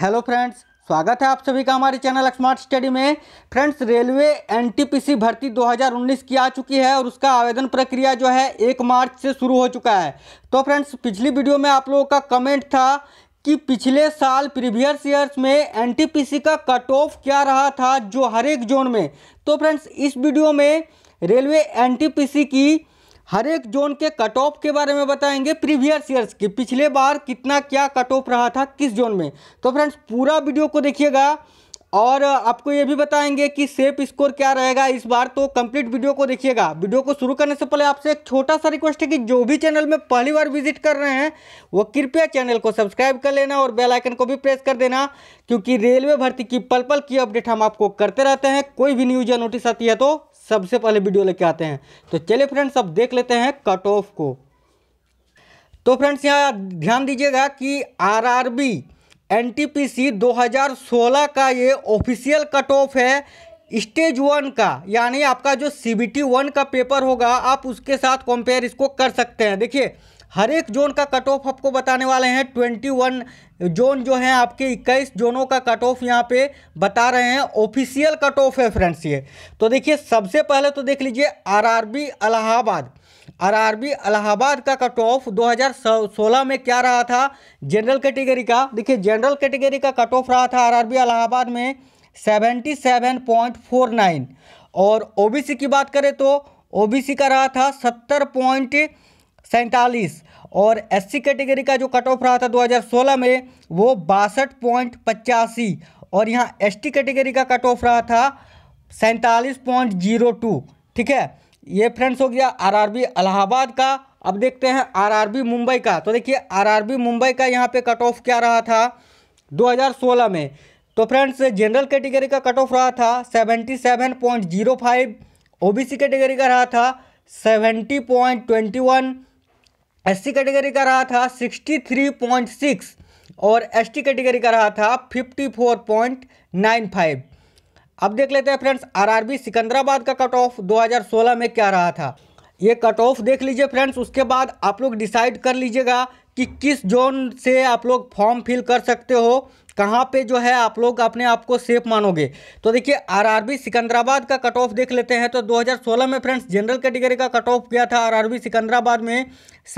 hello friends स्वागत है आप सभी का हमारे चैनल स्मार्ट स्टडी में फ्रेंड्स रेलवे एनटीपीसी भर्ती 2019 की आ चुकी है और उसका आवेदन प्रक्रिया जो है एक मार्च से शुरू हो चुका है तो फ्रेंड्स पिछली वीडियो में आप लोगों का कमेंट था कि पिछले साल प्रीवियस ईयर्स में एनटीपीसी का कट ऑफ क्या रहा था जो हर एक जोन में तो फ्रेंड्स इस वीडियो में रेलवे एन की हर एक जोन के कट ऑफ के बारे में बताएंगे प्रीवियस ईयर्स की पिछले बार कितना क्या कट ऑफ रहा था किस जोन में तो फ्रेंड्स पूरा वीडियो को देखिएगा और आपको ये भी बताएंगे कि सेफ स्कोर क्या रहेगा इस बार तो कंप्लीट वीडियो को देखिएगा वीडियो को शुरू करने से पहले आपसे एक छोटा सा रिक्वेस्ट है कि जो भी चैनल में पहली बार विजिट कर रहे हैं वो कृपया चैनल को सब्सक्राइब कर लेना और बेल आइकन को भी प्रेस कर देना क्योंकि रेलवे भर्ती की पल पल की अपडेट हम आपको करते रहते हैं कोई भी न्यूज या नोटिस आती है तो सबसे पहले वीडियो लेके आते हैं तो चलिए फ्रेंड्स अब देख लेते हैं कट ऑफ को तो फ्रेंड्स यहाँ ध्यान दीजिएगा कि आरआरबी एनटीपीसी 2016 का ये ऑफिशियल कट ऑफ है स्टेज वन का यानी आपका जो सी बी टी वन का पेपर होगा आप उसके साथ कंपेयर इसको कर सकते हैं देखिए हर एक जोन का कट ऑफ आपको बताने वाले हैं ट्वेंटी वन जोन जो है आपके इक्कीस जोनों का कट ऑफ यहाँ पे बता रहे हैं ऑफिशियल कट ऑफ है फ्रेंड्स ये तो देखिए सबसे पहले तो देख लीजिए आरआरबी इलाहाबाद आरआरबी इलाहाबाद का कट ऑफ 2016 में क्या रहा था जनरल कैटेगरी का देखिए जनरल कैटेगरी का कट ऑफ रहा था बी इलाहाबाद में नाइन और सी की बात करें तो सी का रहा था सत्तर पॉइंट सैंतालीस और एससी कैटेगरी का जो कट ऑफ रहा था 2016 में वो बासठ पॉइंट पचासी और यहाँ एसटी कैटेगरी का कट ऑफ रहा था सैंतालीस पॉइंट जीरो टू ठीक है ये फ्रेंड्स हो गया आरआरबी इलाहाबाद का अब देखते हैं आरआरबी मुंबई का तो देखिए आरआरबी मुंबई का यहाँ पे कट ऑफ क्या रहा था 2016 में तो फ्रेंड्स जनरल कैटेगरी का कट ऑफ रहा था 77.05 ओबीसी कैटेगरी का रहा था 70.21 एससी कैटेगरी का रहा था 63.6 और एसटी कैटेगरी का रहा था 54.95 अब देख लेते हैं फ्रेंड्स आरआरबी सिकंदराबाद का कट ऑफ 2016 में क्या रहा था ये कट ऑफ देख लीजिए फ्रेंड्स उसके बाद आप लोग डिसाइड कर लीजिएगा कि किस जोन से आप लोग फॉर्म फिल कर सकते हो कहाँ पे जो है आप लोग अपने आप को सेफ मानोगे तो देखिए आरआरबी सिकंदराबाद का कट ऑफ देख लेते हैं तो 2016 में फ्रेंड्स जनरल कैटेगरी का कट ऑफ गया था आरआरबी सिकंदराबाद में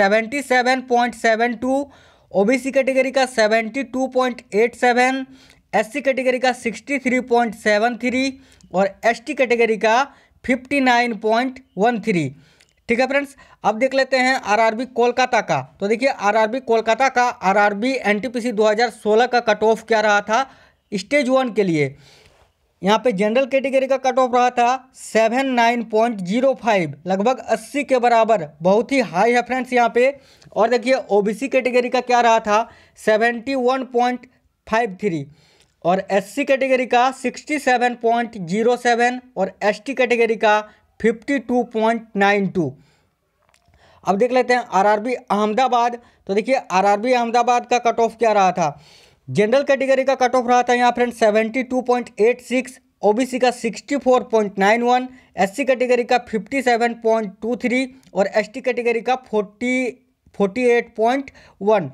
77.72 ओबीसी कैटेगरी का 72.87 एससी कैटेगरी का 63.73 और एसटी कैटेगरी का 59.13 ठीक है फ्रेंड्स अब देख लेते हैं आरआरबी कोलकाता का तो देखिए आरआरबी कोलकाता का आरआरबी एनटीपीसी 2016 का कट ऑफ क्या रहा था स्टेज वन के लिए यहाँ पे जनरल कैटेगरी का कट ऑफ रहा था seven nine point zero five लगभग अस्सी के बराबर बहुत ही हाई है फ्रेंड्स यहाँ पे और देखिए ओबीसी कैटेगरी का क्या रहा था seventy one point five three और एससी कैटेगरी का sixty seven point zero seven और एसटी कैटेगरी का fifty two point nine two अब देख लेते हैं आरआरबी अहमदाबाद तो देखिए आरआरबी अहमदाबाद का कट ऑफ क्या रहा था जनरल कैटेगरी का कट ऑफ रहा था यहाँ friend seventy two point eight six OBC का 64.91, एससी कैटेगरी का 57.23 और एसटी कैटेगरी का 40 48.1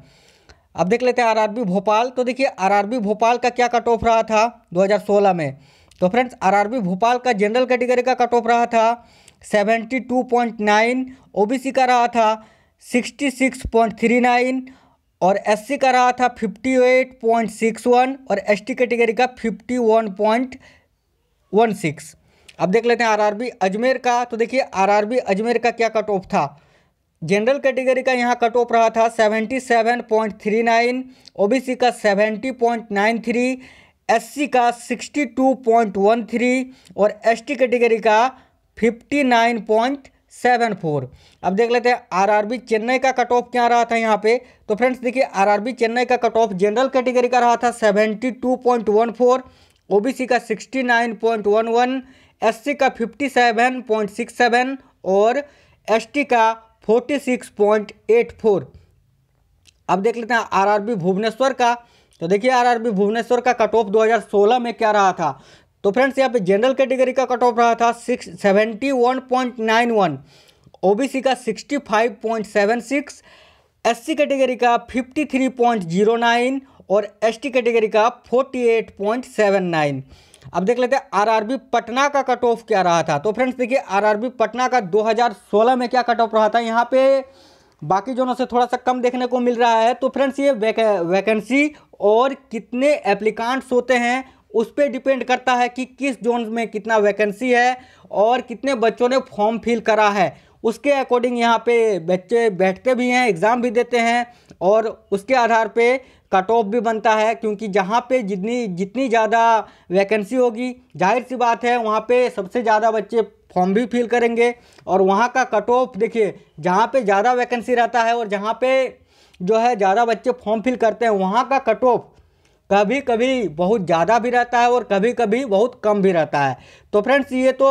अब देख लेते हैं आरआरबी भोपाल तो देखिए आरआरबी भोपाल का क्या कट ऑफ रहा था 2016 में तो फ्रेंड्स आरआरबी भोपाल का जनरल कैटेगरी का कट ऑफ रहा था 72.9 ओबीसी का रहा था 66.39 और एससी का रहा था 58.61 और एसटी कैटेगरी का 51.16 अब देख लेते हैं आरआरबी अजमेर का तो देखिए आरआरबी अजमेर का क्या कट ऑफ था जनरल कैटेगरी का यहाँ कट ऑफ रहा था 77.39 ओबीसी का 70.93 एससी का 62.13 और एसटी कैटेगरी का 59.74 अब देख लेते हैं आरआरबी चेन्नई का कट ऑफ क्या रहा था यहाँ पे तो फ्रेंड्स देखिए आरआरबी चेन्नई का कट ऑफ जनरल कैटेगरी का रहा था 72.14 ओबीसी का 69.11 एससी का 57.67 और एसटी का 46.84 अब देख लेते हैं आरआरबी भुवनेश्वर का तो देखिए आरआरबी भुवनेश्वर का कट ऑफ 2016 में क्या रहा था तो फ्रेंड्स यहाँ पे जनरल कैटेगरी का कट ऑफ रहा था six seventy one point nine one OBC का sixty five point seven six S C category का fifty three point zero nine और एस टी कैटेगरी का forty eight point seven nine अब देख लेते हैं आरआरबी पटना का कट ऑफ क्या रहा था तो फ्रेंड्स देखिए आरआरबी पटना का 2016 में क्या कट ऑफ रहा था यहाँ पे बाकी जोनों से थोड़ा सा कम देखने को मिल रहा है तो फ्रेंड्स ये वैकेंसी और कितने एप्लीकांट्स होते हैं उस पर डिपेंड करता है कि किस जोन में कितना वैकेंसी है और कितने बच्चों ने फॉर्म फिल करा है उसके अकॉर्डिंग यहाँ पे बच्चे बैठते भी हैं एग्ज़ाम भी देते हैं और उसके आधार पे कट ऑफ भी बनता है क्योंकि जहाँ पे जितनी जितनी ज़्यादा वैकेंसी होगी जाहिर सी बात है वहाँ पे सबसे ज़्यादा बच्चे फॉर्म भी फिल करेंगे और वहाँ का कट ऑफ देखिए जहाँ पे ज़्यादा वैकेंसी रहता है और जहाँ पे जो है ज़्यादा बच्चे फॉर्म फिल करते हैं वहाँ का कट ऑफ कभी कभी बहुत ज़्यादा भी रहता है और कभी कभी बहुत कम भी रहता है तो फ्रेंड्स ये तो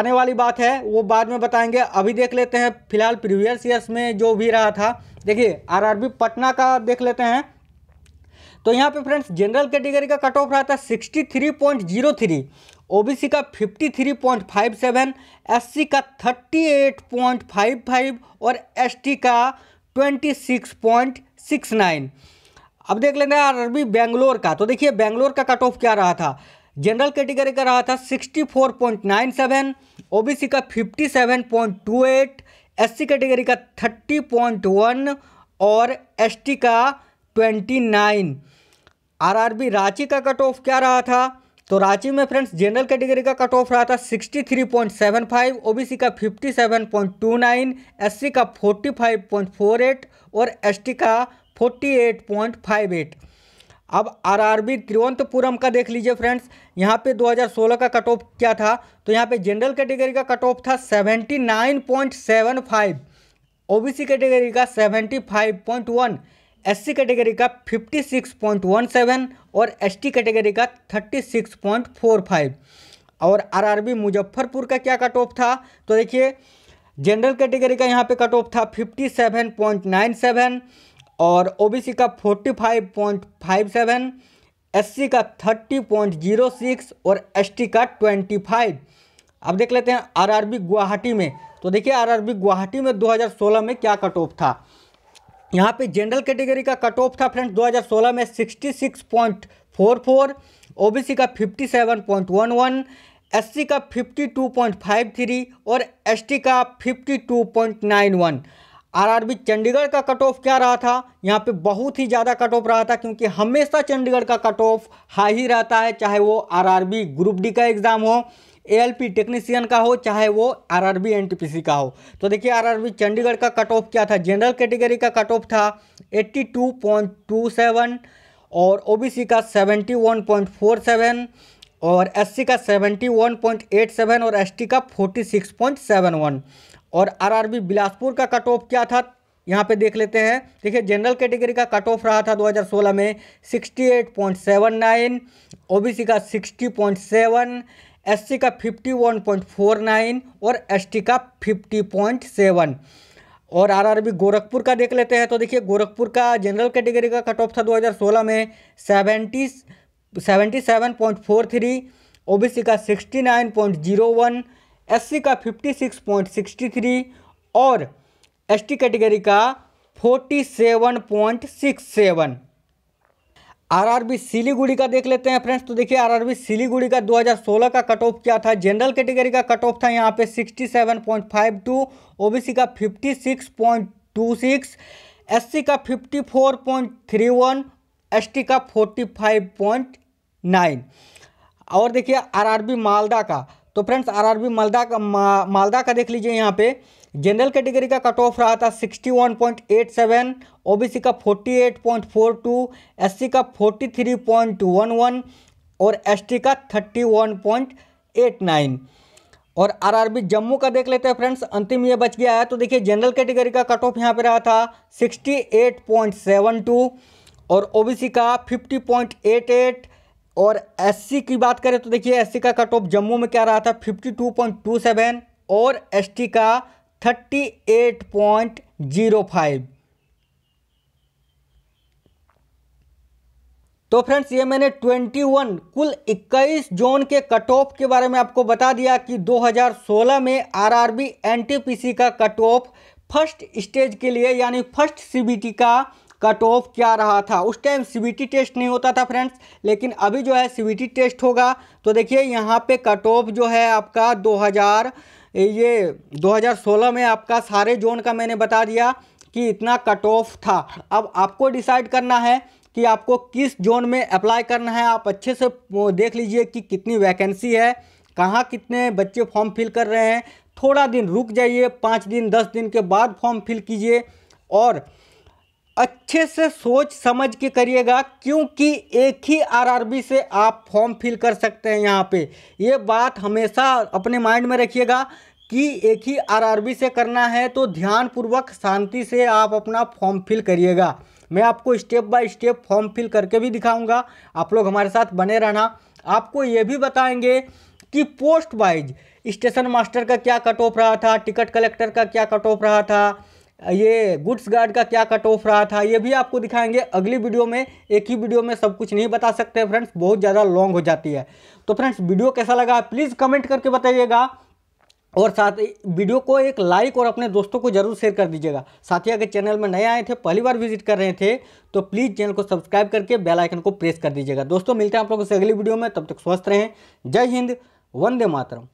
आने वाली बात है वो बाद में बताएंगे अभी देख लेते हैं फिलहाल प्रीवियस ईयर्स में जो भी रहा था देखिए आरआरबी पटना का देख लेते हैं तो यहाँ पे फ्रेंड्स जनरल कैटेगरी का कट ऑफ रहा था sixty three point zero three O का fifty three point five seven S का thirty eight point five five और एस का twenty six point six nine अब देख लेते लेंगे अरबी बेंगलोर का तो देखिए बेंगलोर का कट ऑफ क्या रहा था जनरल कैटेगरी का रहा था sixty four point nine seven O B C का fifty seven point two eight S C category का थर्टी पॉइंट वन और एस टी का ट्वेंटी नाइन आरआरबी रांची का कट ऑफ क्या रहा था तो रांची में फ्रेंड्स जनरल कैटेगरी का कट ऑफ रहा था 63.75 ओबीसी का 57.29 एससी का 45.48 और एसटी का 48.58 अब आरआरबी तिरुवंतपुरम का देख लीजिए फ्रेंड्स यहाँ पे 2016 का कट ऑफ क्या था तो यहाँ पे जनरल कैटेगरी का कट ऑफ था 79.75 ओबीसी कैटेगरी का 75.1 एससी कैटेगरी का 56.17 और एसटी कैटेगरी का 36.45 और आरआरबी मुजफ्फरपुर का क्या कट ऑफ था तो देखिए जनरल कैटेगरी का यहाँ पे कट ऑफ था 57.97 और ओबीसी का 45.57 एससी का 30.06 और एसटी का 25 अब देख लेते हैं आरआरबी गुवाहाटी में तो देखिए आरआरबी गुवाहाटी में 2016 में क्या कट ऑफ था यहाँ पे जनरल कैटेगरी का कट ऑफ था फ्रेंड्स 2016 में 66.44 ओबीसी का 57.11 एससी का 52.53 और एसटी का 52.91 आरआरबी चंडीगढ़ का कट ऑफ क्या रहा था यहाँ पे बहुत ही ज़्यादा कट ऑफ रहा था क्योंकि हमेशा चंडीगढ़ का कट ऑफ हाई ही रहता है चाहे वो आरआरबी ग्रुप डी का एग्ज़ाम हो एएलपी टेक्नीशियन का हो चाहे वो आरआरबी एनटीपीसी का हो तो देखिए आरआरबी चंडीगढ़ का कट ऑफ क्या था जनरल कैटेगरी का कट ऑफ था सेवन और सी का सेवन और सी का सेवन और टी का वन और आरआरबी बिलासपुर का कट ऑफ क्या था यहाँ पे देख लेते हैं देखिए जनरल कैटेगरी का कट ऑफ रहा था 2016 में 68.79 ओबीसी का 60.7 एससी का 51.49 और एसटी का 50.7 और आरआरबी गोरखपुर का देख लेते हैं तो देखिए गोरखपुर का जनरल कैटेगरी का कट ऑफ था 2016 में seventy seventy seven point four three O का sixty nine point zero one S का 56.63 और एस कैटेगरी का 47.67 आरआरबी सिलीगुड़ी का देख लेते हैं फ्रेंड्स तो देखिए आरआरबी सिलीगुड़ी का 2016 का कट ऑफ क्या था जनरल कैटेगरी का कट ऑफ था यहाँ पे 67.52 ओबीसी का 56.26 एससी का 54.31 एसटी का 45.9 और देखिए आरआरबी मालदा का तो फ्रेंड्स आरआरबी मालदा का मा, मालदा का देख लीजिए यहाँ पे जनरल कैटेगरी का कट ऑफ रहा था 61.87 ओबीसी का 48.42 एससी का 43.11 और एसटी का 31.89 और आरआरबी जम्मू का देख लेते हैं फ्रेंड्स अंतिम ये बच गया है तो देखिए जनरल कैटेगरी का कट ऑफ यहाँ पे रहा था 68.72 और ओबीसी का 50.88 और एससी की बात करें तो देखिए एससी का कट ऑफ जम्मू में क्या रहा था 52.27 और एसटी का 38.05 तो फ्रेंड्स ये मैंने 21 कुल 21 जोन के कट ऑफ के बारे में आपको बता दिया कि 2016 में आरआरबी एनटीपीसी का कट ऑफ फर्स्ट स्टेज के लिए यानी फर्स्ट सीबीटी का कट ऑफ क्या रहा था उस टाइम सीबीटी टेस्ट नहीं होता था फ्रेंड्स लेकिन अभी जो है सीबीटी टेस्ट होगा तो देखिए यहाँ पे कट ऑफ जो है आपका 2000 ये 2016 में आपका सारे जोन का मैंने बता दिया कि इतना कट ऑफ था अब आपको डिसाइड करना है कि आपको किस जोन में अप्लाई करना है आप अच्छे से देख लीजिए कि कितनी वैकेंसी है कहाँ कितने बच्चे फॉर्म फिल कर रहे हैं थोड़ा दिन रुक जाइए पाँच दिन दस दिन के बाद फॉर्म फिल कीजिए और अच्छे से सोच समझ के करिएगा क्योंकि एक ही आरआरबी से आप फॉर्म फिल कर सकते हैं यहाँ पे ये बात हमेशा अपने माइंड में रखिएगा कि एक ही आरआरबी से करना है तो ध्यानपूर्वक शांति से आप अपना फॉर्म फिल करिएगा मैं आपको step by step form fill करके भी दिखाऊंगा आप लोग हमारे साथ बने रहना आपको ये भी बताएंगे कि पोस्ट वाइज स्टेशन मास्टर का क्या कट ऑफ रहा था टिकट कलेक्टर का क्या कट ऑफ रहा था ये गुड्स गार्ड का क्या कट ऑफ रहा था ये भी आपको दिखाएंगे अगली वीडियो में एक ही वीडियो में सब कुछ नहीं बता सकते फ्रेंड्स बहुत ज़्यादा लॉन्ग हो जाती है तो फ्रेंड्स वीडियो कैसा लगा प्लीज़ कमेंट करके बताइएगा और साथ वीडियो को एक लाइक और अपने दोस्तों को जरूर शेयर कर दीजिएगा साथ ही अगर चैनल में नए आए थे पहली बार विजिट कर रहे थे तो प्लीज़ चैनल को सब्सक्राइब करके बेल आइकन को प्रेस कर दीजिएगा दोस्तों मिलते हैं आप लोगों से अगली वीडियो में तब तक स्वस्थ रहें जय हिंद वंदे मातरम